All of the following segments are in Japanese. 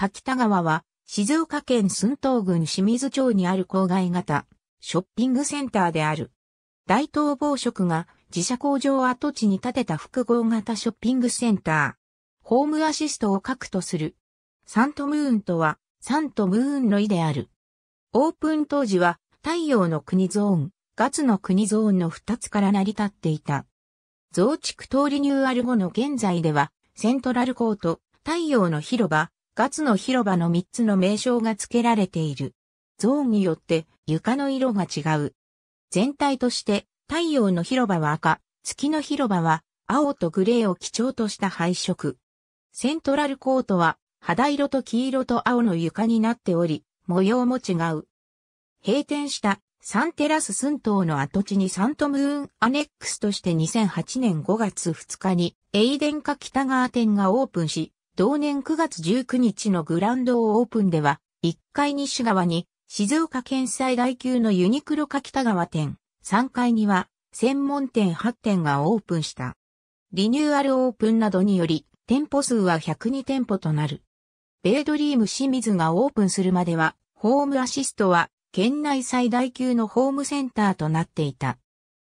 柿田川は、静岡県寸東郡清水町にある郊外型、ショッピングセンターである。大東防食が自社工場跡地に建てた複合型ショッピングセンター。ホームアシストを核とする。サントムーンとは、サントムーンの意である。オープン当時は、太陽の国ゾーン、ガツの国ゾーンの二つから成り立っていた。増築通りニューアル後の現在では、セントラルコート、太陽の広場、ガツの広場の3つの名称が付けられている。ゾーンによって床の色が違う。全体として太陽の広場は赤、月の広場は青とグレーを基調とした配色。セントラルコートは肌色と黄色と青の床になっており、模様も違う。閉店したサンテラス寸島の跡地にサントムーンアネックスとして2008年5月2日にエイデンカ北川店がオープンし、同年9月19日のグランドオープンでは、1階西側に静岡県最大級のユニクロか北川店、3階には専門店8店がオープンした。リニューアルオープンなどにより、店舗数は102店舗となる。ベイドリーム清水がオープンするまでは、ホームアシストは県内最大級のホームセンターとなっていた。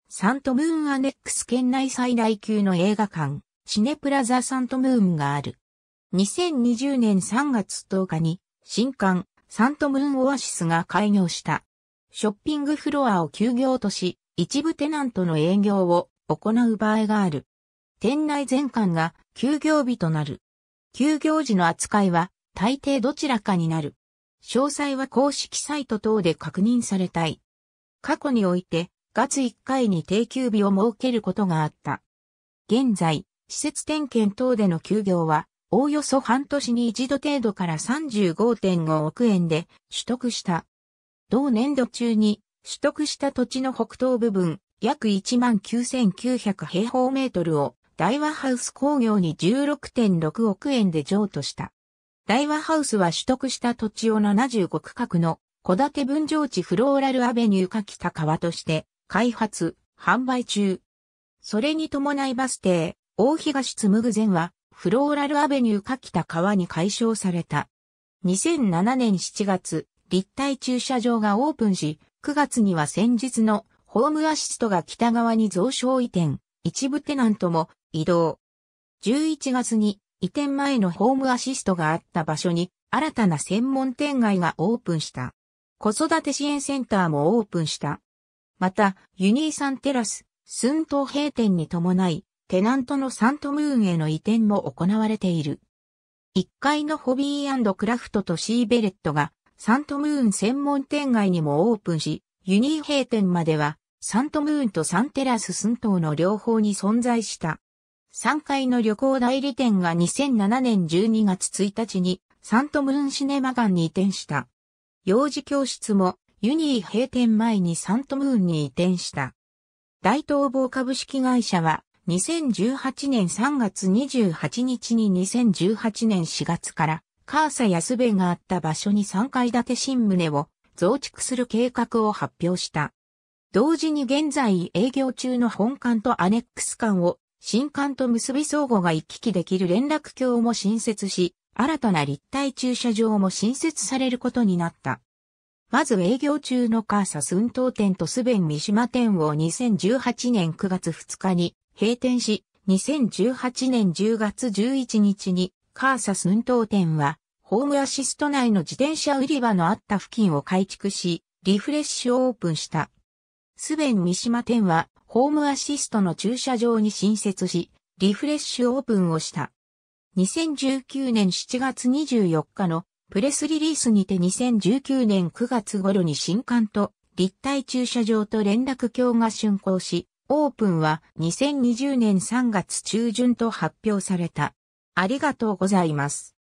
サントムーンアネックス県内最大級の映画館、シネプラザサントムーンがある。2020年3月10日に新館サントムーンオアシスが開業した。ショッピングフロアを休業とし、一部テナントの営業を行う場合がある。店内全館が休業日となる。休業時の扱いは大抵どちらかになる。詳細は公式サイト等で確認されたい。過去において、月1回に定休日を設けることがあった。現在、施設点検等での休業はおおよそ半年に一度程度から35.5億円で取得した。同年度中に取得した土地の北東部分約19,900平方メートルを大和ハウス工業に16.6億円で譲渡した。大和ハウスは取得した土地を75区画の小建分譲地フローラルアベニューか北川として開発、販売中。それに伴いバス停、大東紡前はフローラルアベニュー下北川に解消された。2007年7月、立体駐車場がオープンし、9月には先日のホームアシストが北側に増床移転、一部テナントも移動。11月に移転前のホームアシストがあった場所に新たな専門店街がオープンした。子育て支援センターもオープンした。また、ユニーサンテラス、寸東閉店に伴い、テナントのサントムーンへの移転も行われている。1階のホビークラフトとシーベレットがサントムーン専門店街にもオープンし、ユニー閉店まではサントムーンとサンテラス寸島の両方に存在した。3階の旅行代理店が2007年12月1日にサントムーンシネマガンに移転した。幼児教室もユニー閉店前にサントムーンに移転した。大東合株式会社は2018年3月28日に2018年4月からカーサ安部があった場所に3階建て新棟を増築する計画を発表した。同時に現在営業中の本館とアネックス館を新館と結び相互が行き来できる連絡橋も新設し、新たな立体駐車場も新設されることになった。まず営業中のカーサ寸東店とスベン三島店を2018年9月2日に閉店し、2018年10月11日にカーサス運動店はホームアシスト内の自転車売り場のあった付近を改築し、リフレッシュオープンした。スベン三島店はホームアシストの駐車場に新設し、リフレッシュオープンをした。2019年7月24日のプレスリリースにて2019年9月頃に新館と立体駐車場と連絡橋が竣工し、オープンは2020年3月中旬と発表された。ありがとうございます。